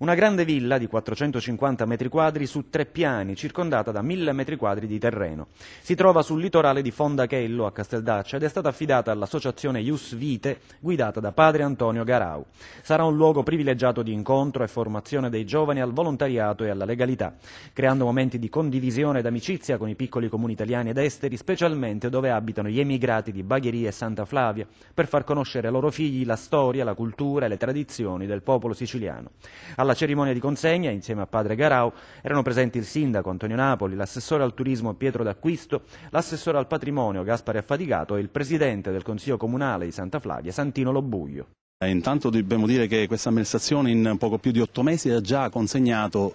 Una grande villa di 450 metri quadri su tre piani, circondata da 1000 metri quadri di terreno. Si trova sul litorale di Fondachello a Casteldaccia ed è stata affidata all'associazione Ius Vite, guidata da padre Antonio Garau. Sarà un luogo privilegiato di incontro e formazione dei giovani al volontariato e alla legalità, creando momenti di condivisione ed amicizia con i piccoli comuni italiani ed esteri, specialmente dove abitano gli emigrati di Bagheria e Santa Flavia, per far conoscere ai loro figli la storia, la cultura e le tradizioni del popolo siciliano. Alla alla cerimonia di consegna, insieme a padre Garau, erano presenti il sindaco Antonio Napoli, l'assessore al turismo Pietro D'Acquisto, l'assessore al patrimonio Gaspare Affaticato e il presidente del Consiglio Comunale di Santa Flavia, Santino Lobbuglio. Eh, intanto dobbiamo dire che questa amministrazione in poco più di otto mesi ha già consegnato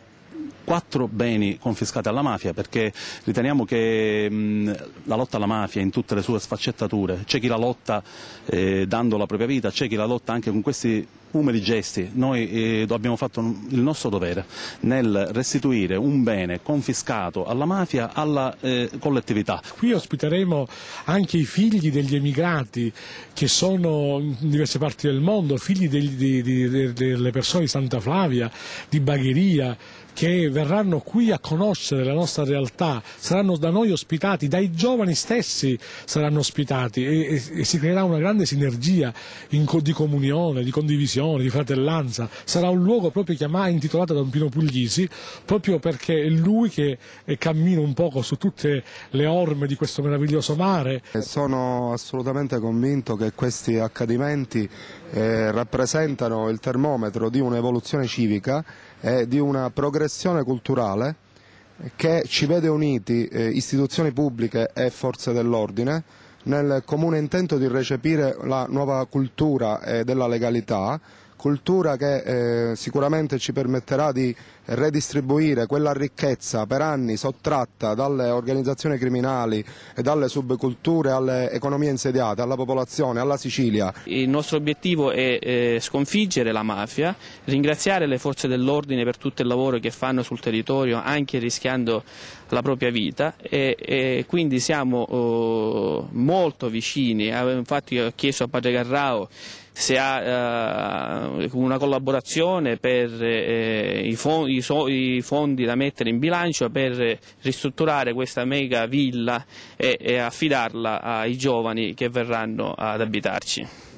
quattro beni confiscati alla mafia perché riteniamo che mh, la lotta alla mafia in tutte le sue sfaccettature, c'è chi la lotta eh, dando la propria vita, c'è chi la lotta anche con questi umili gesti, noi eh, abbiamo fatto il nostro dovere nel restituire un bene confiscato alla mafia, alla eh, collettività. Qui ospiteremo anche i figli degli emigrati che sono in diverse parti del mondo, figli degli, di, di, delle persone di Santa Flavia, di Bagheria, che verranno qui a conoscere la nostra realtà, saranno da noi ospitati, dai giovani stessi saranno ospitati e, e, e si creerà una grande sinergia in, di comunione, di condivisione coesione, di fratellanza, sarà un luogo proprio chiamato, intitolato da un Pino Puglisi, proprio perché è lui che eh, cammina un poco su tutte le orme di questo meraviglioso mare. Sono assolutamente convinto che questi accadimenti eh, rappresentano il termometro di un'evoluzione civica e di una progressione culturale che ci vede uniti eh, istituzioni pubbliche e forze dell'ordine nel comune intento di recepire la nuova cultura eh, della legalità cultura che eh, sicuramente ci permetterà di redistribuire quella ricchezza per anni sottratta dalle organizzazioni criminali e dalle subculture alle economie insediate, alla popolazione, alla Sicilia. Il nostro obiettivo è eh, sconfiggere la mafia, ringraziare le forze dell'ordine per tutto il lavoro che fanno sul territorio anche rischiando la propria vita e, e quindi siamo oh, molto vicini, infatti ho chiesto a Padre Garrao se ha eh, una collaborazione per eh, i, fo i, so i, fondi da mettere in bilancio per ristrutturare questa mega villa e, e affidarla ai giovani che verranno ad abitarci.